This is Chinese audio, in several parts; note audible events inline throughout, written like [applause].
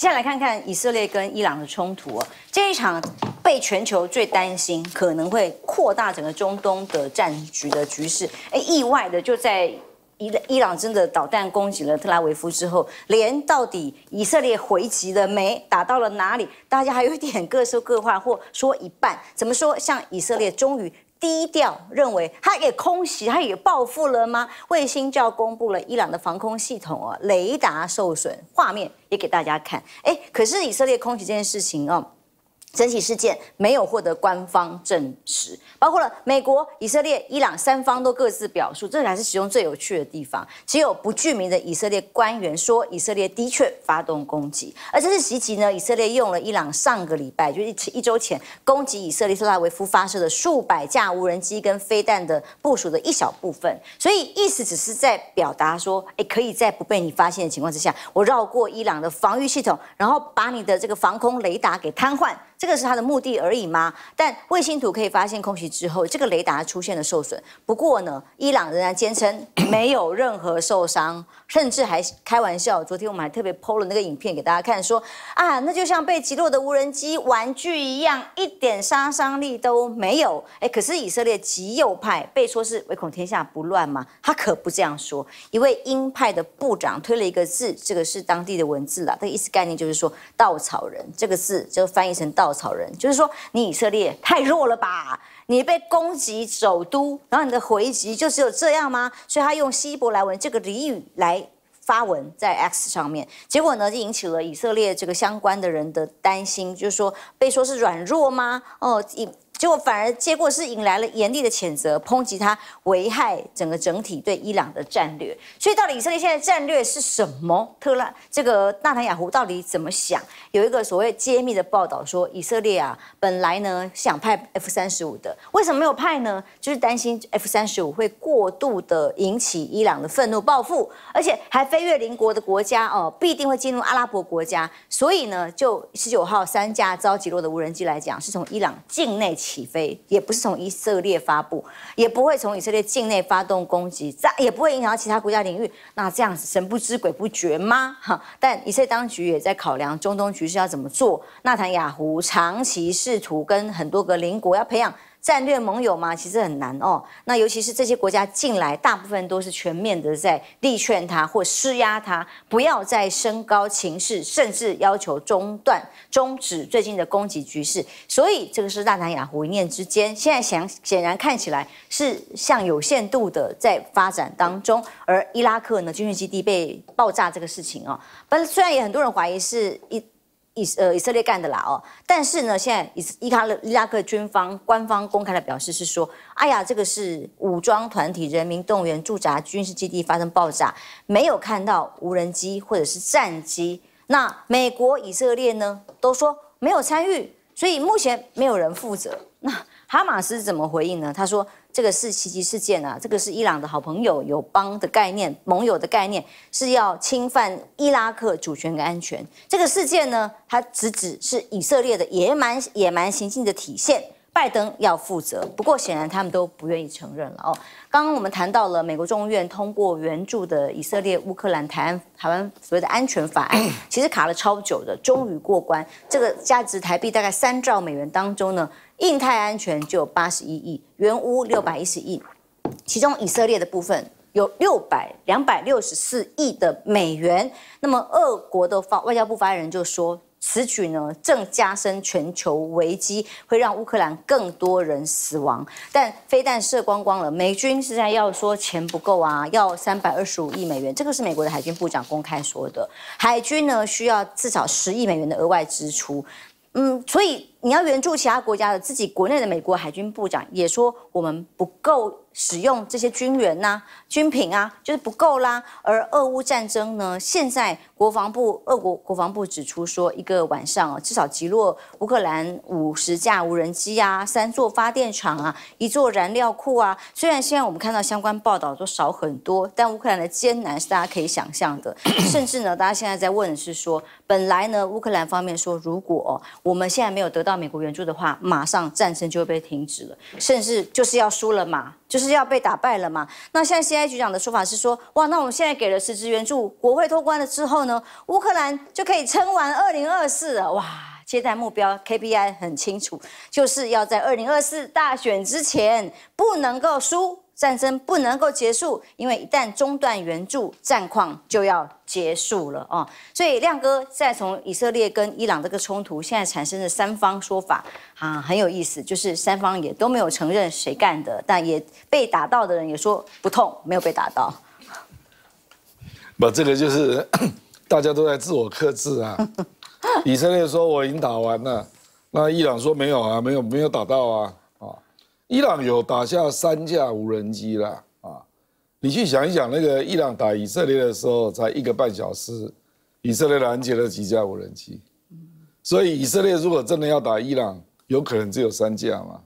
下来看看以色列跟伊朗的冲突哦，这一场被全球最担心可能会扩大整个中东的战局的局势，哎，意外的就在伊伊朗真的导弹攻击了特拉维夫之后，连到底以色列回击了没，打到了哪里，大家还有一点各说各话或说一半，怎么说？像以色列终于。低调认为他也空袭，他也报复了吗？卫星就要公布了，伊朗的防空系统哦，雷达受损，画面也给大家看。哎，可是以色列空袭这件事情哦，整体事件没有获得官方证实，包括了美国、以色列、伊朗三方都各自表述，这才是其中最有趣的地方。只有不具名的以色列官员说，以色列的确发动攻击，而这次袭击呢，以色列用了伊朗上个礼拜就是一周前攻击以色列特拉维夫发射的数百架无人机跟飞弹的部署的一小部分，所以意思只是在表达说，哎，可以在不被你发现的情况之下，我绕过伊朗的防御系统，然后把你的这个防空雷达给瘫痪。这个是他的目的而已吗？但卫星图可以发现，空袭之后这个雷达出现了受损。不过呢，伊朗仍然坚称 [coughs] 没有任何受伤，甚至还开玩笑。昨天我们还特别剖了那个影片给大家看，说啊，那就像被击落的无人机玩具一样，一点杀伤力都没有。哎，可是以色列极右派被说是唯恐天下不乱嘛，他可不这样说。一位鹰派的部长推了一个字，这个是当地的文字啦，这个意思概念就是说稻草人这个字就翻译成稻。稻草人，就是说你以色列太弱了吧？你被攻击首都，然后你的回击就只有这样吗？所以他用希伯来文这个俚语来发文在 X 上面，结果呢就引起了以色列这个相关的人的担心，就是说被说是软弱吗？哦，以。结果反而，结果是引来了严厉的谴责，抨击他危害整个整体对伊朗的战略。所以，到底以色列现在战略是什么？特拉这个纳坦雅胡到底怎么想？有一个所谓揭秘的报道说，以色列啊，本来呢想派 F 三十五的，为什么没有派呢？就是担心 F 三十五会过度的引起伊朗的愤怒报复，而且还飞越邻国的国家哦，必定会进入阿拉伯国家。所以呢，就十九号三架遭击落的无人机来讲，是从伊朗境内。起飞也不是从以色列发布，也不会从以色列境内发动攻击，再也不会影响到其他国家领域。那这样子神不知鬼不觉吗？哈！但以色列当局也在考量中东局势要怎么做。纳坦雅胡长期试图跟很多个邻国要培养。战略盟友嘛，其实很难哦。那尤其是这些国家进来，大部分都是全面的在力劝他或施压他，不要再升高情势，甚至要求中断、终止最近的攻击局势。所以这个是纳南亚湖一念之间。现在显显然看起来是向有限度的在发展当中。而伊拉克呢，军事基地被爆炸这个事情啊，不虽然也很多人怀疑是一。以呃以色列干的啦哦，但是呢，现在斯伊卡勒伊拉克军方官方公开的表示是说，哎呀，这个是武装团体人民动员驻扎军事基地发生爆炸，没有看到无人机或者是战机。那美国以色列呢都说没有参与，所以目前没有人负责。那哈马斯怎么回应呢？他说。这个是袭击事件啊，这个是伊朗的好朋友、友邦的概念、盟友的概念，是要侵犯伊拉克主权跟安全。这个事件呢，它只指是以色列的野蛮、野蛮行径的体现。拜登要负责，不过显然他们都不愿意承认了哦。刚刚我们谈到了美国众议院通过援助的以色列、乌克兰、台湾、台湾所谓的安全法案，[clears throat] 其实卡了超久的，终于过关。这个价值台币大概三兆美元当中呢，印太安全就有八十一亿，援乌六百一十亿，其中以色列的部分有六百两百六十四亿的美元。那么，俄国的法外交部发言人就说。此举呢，正加深全球危机，会让乌克兰更多人死亡。但非但射光光了，美军现在要说钱不够啊，要三百二十五亿美元，这个是美国的海军部长公开说的。海军呢，需要至少十亿美元的额外支出。嗯，所以。你要援助其他国家的自己国内的美国海军部长也说我们不够使用这些军援呐、军品啊，就是不够啦。而俄乌战争呢，现在国防部、俄国国防部指出说，一个晚上至少击落乌克兰五十架无人机啊、三座发电厂啊、一座燃料库啊。虽然现在我们看到相关报道都少很多，但乌克兰的艰难是大家可以想象的。[coughs] 甚至呢，大家现在在问的是说，本来呢乌克兰方面说，如果我们现在没有得。到美国援助的话，马上战争就会被停止了，甚至就是要输了嘛，就是要被打败了嘛。那现在 CIA 局长的说法是说，哇，那我们现在给了十支援助，国会通关了之后呢，乌克兰就可以撑完二零二四。哇，接待目标 KPI 很清楚，就是要在二零二四大选之前不能够输。战争不能够结束，因为一旦中断援助，战况就要结束了哦。所以亮哥再从以色列跟伊朗这个冲突，现在产生的三方说法啊，很有意思，就是三方也都没有承认谁干的，但也被打到的人也说不痛，没有被打到。不，这个就是 [coughs] 大家都在自我克制啊。[laughs] 以色列说我已经打完了，那伊朗说没有啊，没有，没有打到啊。伊朗有打下三架无人机了啊！你去想一想，那个伊朗打以色列的时候才一个半小时，以色列拦截了几架无人机。所以以色列如果真的要打伊朗，有可能只有三架嘛？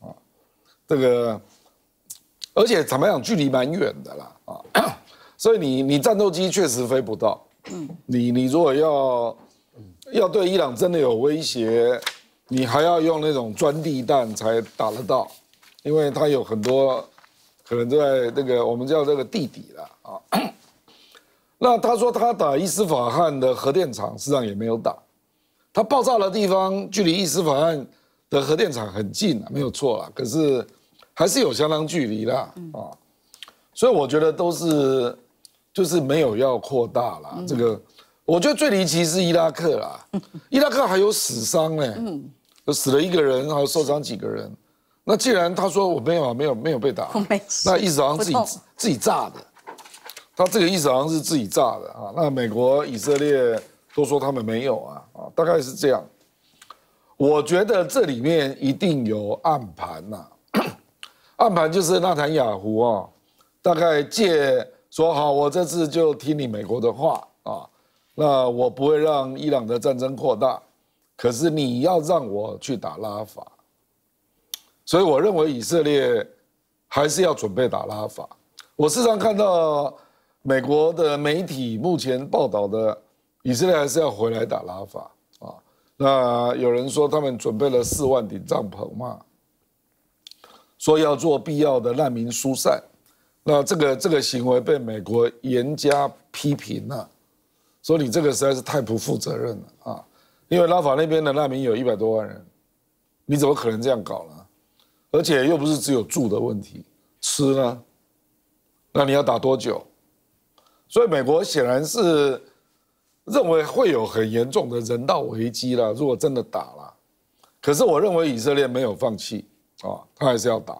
啊，这个而且怎么样，距离蛮远的啦啊！[clears throat] 所以你你战斗机确实飞不到。你你如果要要对伊朗真的有威胁。你还要用那种钻地弹才打得到，因为它有很多可能在那个我们叫这个地底了啊。[coughs] 那他说他打伊斯法罕的核电厂，实际上也没有打。他爆炸的地方距离伊斯法罕的核电厂很近，没有错啦。可是还是有相当距离的啊。所以我觉得都是就是没有要扩大了。这个我觉得最离奇是伊拉克啦，伊拉克还有死伤呢。就死了一个人，然后受伤几个人。那既然他说我没有、没有、没有被打，那意思好像自己自己炸的。他这个意思好像是自己炸的啊。那美国、以色列都说他们没有啊啊，大概是这样。我觉得这里面一定有暗盘呐。[coughs] 暗盘就是纳坦雅胡啊，大概借说好，我这次就听你美国的话啊，那我不会让伊朗的战争扩大。可是你要让我去打拉法，所以我认为以色列还是要准备打拉法。我时常看到美国的媒体目前报道的，以色列还是要回来打拉法啊。那有人说他们准备了四万顶帐篷嘛，说要做必要的难民疏散，那这个这个行为被美国严加批评了，说你这个实在是太不负责任了啊。因为拉法那边的难民有一百多万人，你怎么可能这样搞呢？而且又不是只有住的问题，吃呢？那你要打多久？所以美国显然是认为会有很严重的人道危机了。如果真的打了，可是我认为以色列没有放弃啊，他还是要打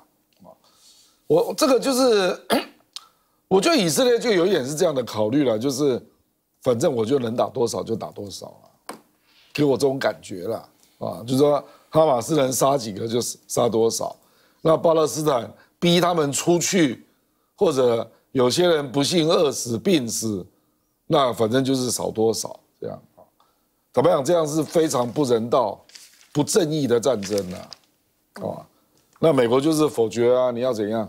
啊。我这个就是，[coughs] 我觉得以色列就有点是这样的考虑了，就是反正我就能打多少就打多少啊。给我这种感觉了啊，就是说哈马斯能杀几个就杀多少，那巴勒斯坦逼他们出去，或者有些人不幸饿死、病死，那反正就是少多少这样啊？怎么讲？这样是非常不人道、不正义的战争啊！啊，那美国就是否决啊？你要怎样？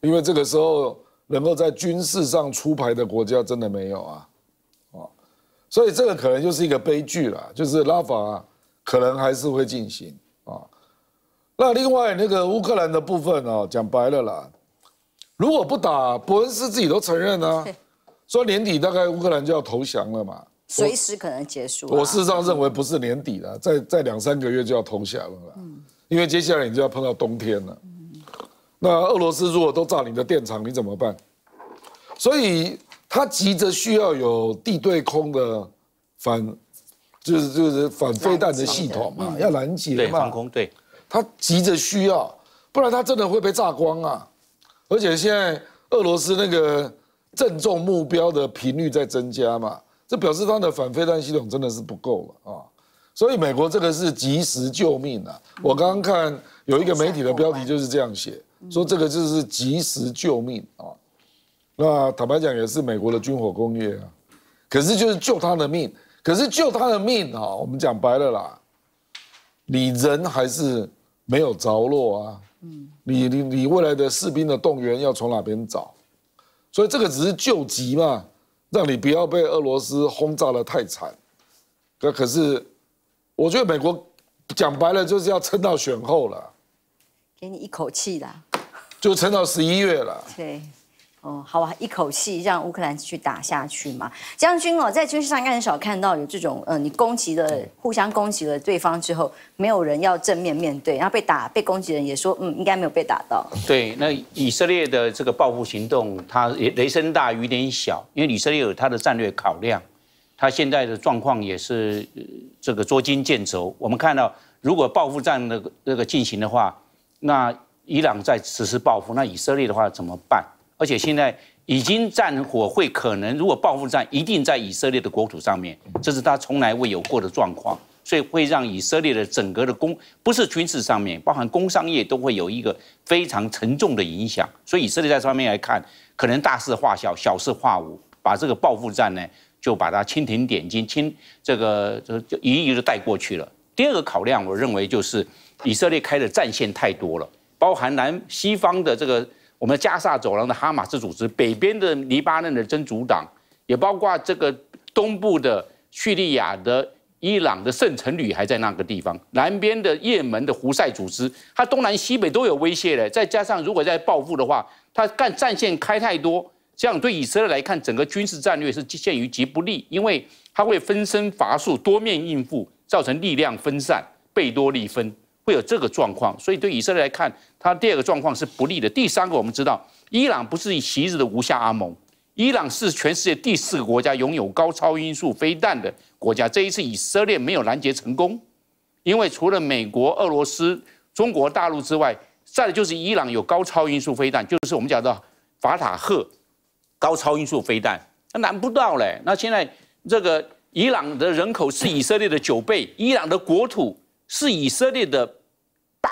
因为这个时候能够在军事上出牌的国家真的没有啊。所以这个可能就是一个悲剧了，就是拉法可能还是会进行啊。那另外那个乌克兰的部分呢，讲白了啦，如果不打，伯恩斯自己都承认啊，说年底大概乌克兰就要投降了嘛，随时可能结束。我事实上认为不是年底了，在在两三个月就要投降了，因为接下来你就要碰到冬天了。那俄罗斯如果都炸你的电厂，你怎么办？所以。他急着需要有地对空的反，就是就是反飞弹的系统嘛，要拦截嘛。对，防空。对，他急着需要，不然他真的会被炸光啊！而且现在俄罗斯那个正中目标的频率在增加嘛，这表示他的反飞弹系统真的是不够了啊！所以美国这个是及时救命啊！我刚刚看有一个媒体的标题就是这样写，说这个就是及时救命啊。那坦白讲也是美国的军火工业啊，可是就是救他的命，可是救他的命啊！我们讲白了啦，你人还是没有着落啊，嗯，你你你未来的士兵的动员要从哪边找？所以这个只是救急嘛，让你不要被俄罗斯轰炸的太惨。可可是，我觉得美国讲白了就是要撑到选后了，给你一口气啦，就撑到十一月了。对。哦，好啊，一口气让乌克兰继续打下去嘛？将军哦，在军事上应该很少看到有这种，嗯，你攻击了，互相攻击了对方之后，没有人要正面面对，然后被打被攻击人也说，嗯，应该没有被打到。对，那以色列的这个报复行动，它雷声大雨点小，因为以色列有它的战略考量，它现在的状况也是这个捉襟见肘。我们看到，如果报复战那个那个进行的话，那伊朗在实施报复，那以色列的话怎么办？而且现在已经战火会可能，如果报复战一定在以色列的国土上面，这是他从来未有过的状况，所以会让以色列的整个的工不是军事上面，包含工商业都会有一个非常沉重的影响。所以以色列在上面来看，可能大事化小，小事化无，把这个报复战呢就把它蜻蜓点睛，蜻这个就一一的带过去了。第二个考量，我认为就是以色列开的战线太多了，包含南西方的这个。我们的加沙走廊的哈马斯组织，北边的黎巴嫩的真主党，也包括这个东部的叙利亚的伊朗的圣城旅还在那个地方，南边的也门的胡塞组织，它东南西北都有威胁的。再加上如果再报复的话，它干战线开太多，这样对以色列来看，整个军事战略是局限于极不利，因为它会分身乏术，多面应付，造成力量分散，倍多利分。会有这个状况，所以对以色列来看，它第二个状况是不利的。第三个，我们知道，伊朗不是昔日的无下阿蒙，伊朗是全世界第四个国家拥有高超音速飞弹的国家。这一次以色列没有拦截成功，因为除了美国、俄罗斯、中国大陆之外，再就是伊朗有高超音速飞弹，就是我们讲的法塔赫高超音速飞弹，那难不到嘞。那现在这个伊朗的人口是以色列的九倍，伊朗的国土是以色列的。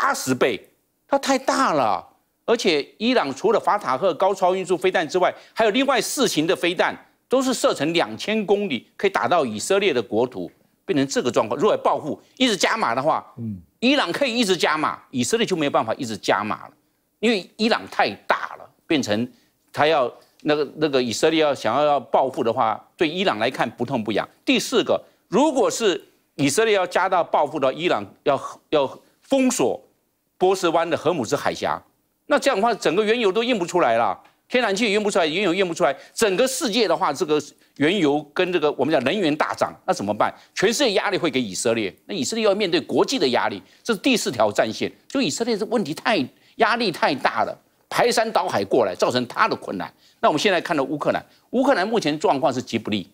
八十倍，它太大了，而且伊朗除了法塔赫高超音速飞弹之外，还有另外四型的飞弹，都是射程两千公里，可以打到以色列的国土，变成这个状况。如果报复一直加码的话，嗯，伊朗可以一直加码，以色列就没有办法一直加码了，因为伊朗太大了，变成他要那个那个以色列要想要要报复的话，对伊朗来看不痛不痒。第四个，如果是以色列要加大报复的，伊朗要要封锁。波斯湾的荷姆斯海峡，那这样的话，整个原油都运不出来了，天然气运不出来，原油运不出来，整个世界的话，这个原油跟这个我们讲能源大涨，那怎么办？全世界压力会给以色列，那以色列要面对国际的压力，这是第四条战线，就以色列这问题太压力太大了，排山倒海过来，造成他的困难。那我们现在看到乌克兰，乌克兰目前状况是极不利，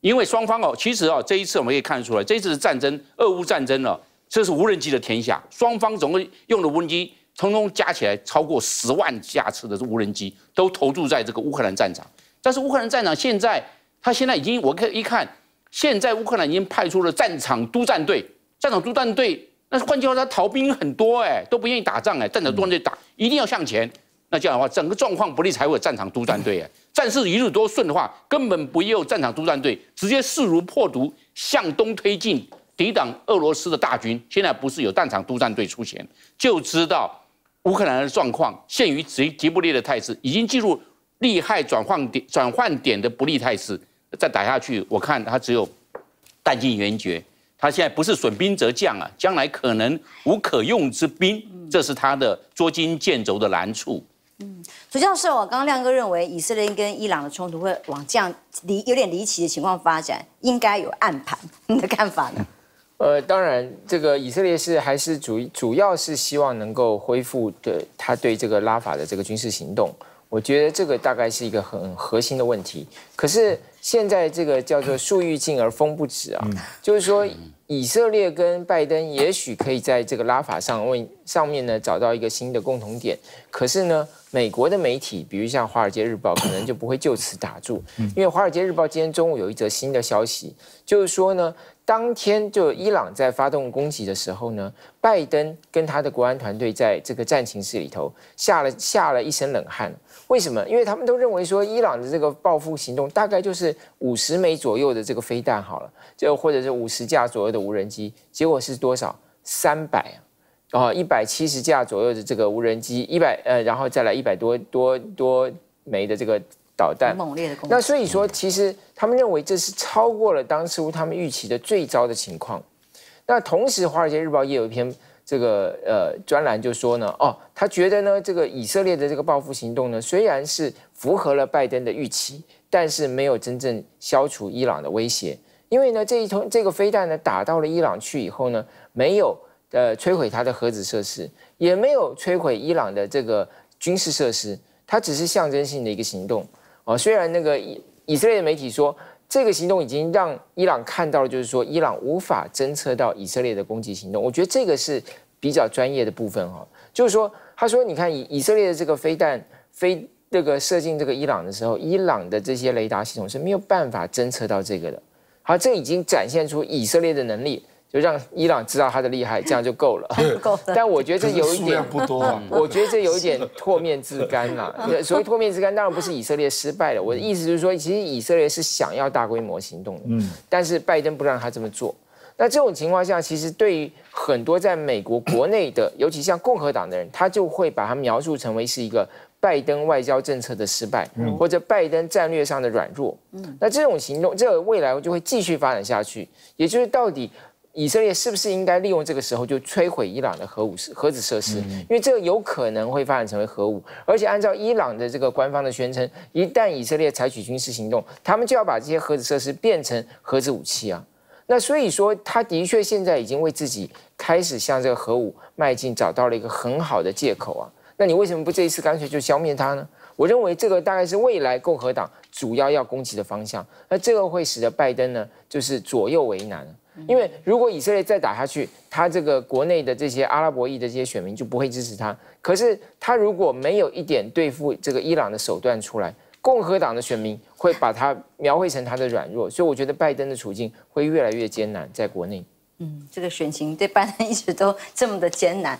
因为双方哦，其实哦，这一次我们可以看出来，这一次战争，俄乌战争了。这是无人机的天下，双方总共用的无人机，通通加起来超过十万架次的无人机，都投注在这个乌克兰战场。但是乌克兰战场现在，他现在已经，我看一看，现在乌克兰已经派出了战场督战队，战场督战队，那换句话说，逃兵很多哎，都不愿意打仗哎，战场督战队打，一定要向前。那这样的话，整个状况不利才会战场督战队哎，战事一路都顺的话，根本不用战场督战队，直接势如破竹向东推进。抵挡俄罗斯的大军，现在不是有战场督战队出现，就知道乌克兰的状况陷于绝不利的态势，已经进入利害转换点转换点的不利态势。再打下去，我看他只有弹尽援绝。他现在不是损兵折将啊，将来可能无可用之兵，这是他的捉襟见肘的难处。嗯，主教授啊，刚刚亮哥认为以色列跟伊朗的冲突会往这样离有点离奇的情况发展，应该有暗盘，你的看法呢？呃，当然，这个以色列是还是主主要是希望能够恢复对他对这个拉法的这个军事行动，我觉得这个大概是一个很核心的问题。可是现在这个叫做树欲静而风不止啊，就是说。以色列跟拜登也许可以在这个拉法上位上面呢找到一个新的共同点，可是呢，美国的媒体，比如像《华尔街日报》，可能就不会就此打住，因为《华尔街日报》今天中午有一则新的消息，就是说呢，当天就伊朗在发动攻击的时候呢，拜登跟他的国安团队在这个战情室里头下了下了一身冷汗，为什么？因为他们都认为说，伊朗的这个报复行动大概就是五十枚左右的这个飞弹好了，就或者是五十架左右的。无人机结果是多少？三百啊，一百七十架左右的这个无人机，一百呃，然后再来一百多多多枚的这个导弹。猛烈的攻击。那所以说，其实他们认为这是超过了当初他们预期的最糟的情况。那同时，《华尔街日报》也有一篇这个呃专栏就说呢，哦，他觉得呢，这个以色列的这个报复行动呢，虽然是符合了拜登的预期，但是没有真正消除伊朗的威胁。因为呢，这一通这个飞弹呢打到了伊朗去以后呢，没有呃摧毁它的核子设施，也没有摧毁伊朗的这个军事设施，它只是象征性的一个行动。哦，虽然那个以以色列的媒体说这个行动已经让伊朗看到了，就是说伊朗无法侦测到以色列的攻击行动。我觉得这个是比较专业的部分哈，就是说他说你看以以色列的这个飞弹飞这个射进这个伊朗的时候，伊朗的这些雷达系统是没有办法侦测到这个的。啊，这已经展现出以色列的能力，就让伊朗知道他的厉害，这样就够了。[laughs] 但我觉得这有一点不多，我觉得这有一点唾面自干呐。所谓唾面自干，当然不是以色列失败了。我的意思是说，其实以色列是想要大规模行动的，嗯，但是拜登不让他这么做。那这种情况下，其实对于很多在美国国内的，尤其像共和党的人，他就会把他描述成为是一个。拜登外交政策的失败，或者拜登战略上的软弱，那这种行动在未来就会继续发展下去。也就是到底以色列是不是应该利用这个时候就摧毁伊朗的核武核子设施？因为这个有可能会发展成为核武，而且按照伊朗的这个官方的宣称，一旦以色列采取军事行动，他们就要把这些核子设施变成核子武器啊。那所以说，他的确现在已经为自己开始向这个核武迈进找到了一个很好的借口啊。那你为什么不这一次干脆就消灭他呢？我认为这个大概是未来共和党主要要攻击的方向。那这个会使得拜登呢，就是左右为难，因为如果以色列再打下去，他这个国内的这些阿拉伯裔的这些选民就不会支持他。可是他如果没有一点对付这个伊朗的手段出来，共和党的选民会把他描绘成他的软弱，所以我觉得拜登的处境会越来越艰难，在国内。嗯，这个选情对拜登一直都这么的艰难。